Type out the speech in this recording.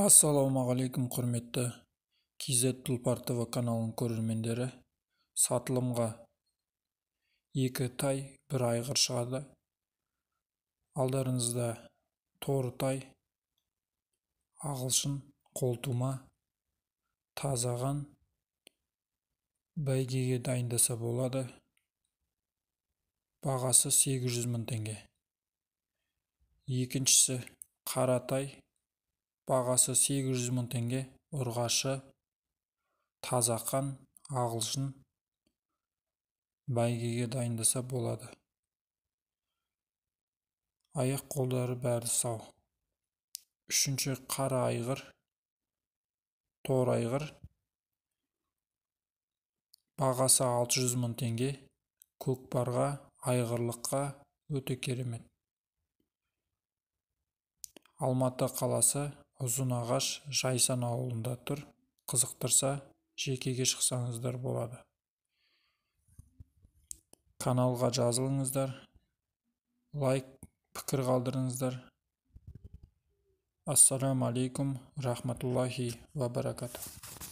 ассалаумағалейкум құрметті kz тұлпар тв каналының көрермендері сатылымға екі тай бір айғыр шығады алдарыңызда торы тай ағылшын қолтума тазаған бәйгеге дайындаса болады бағасы 800 мың теңге екіншісі қаратай бағасы 800 жүз мың теңге ұрғашы тазақан, ағылшын бәйгеге дайындаса болады аяқ-қолдары бәрі сау үшінші қара айғыр тор айғыр бағасы 600 жүз мың теңге көкпарға айғырлыққа өте керемет алматы қаласы ағаш жайсан ауылында тұр қызықтырса жекеге шықсаңыздар болады каналға жазылыңыздар лайк пікір қалдырыңыздар ассаламу алейкум рахматуллахи ва баракатух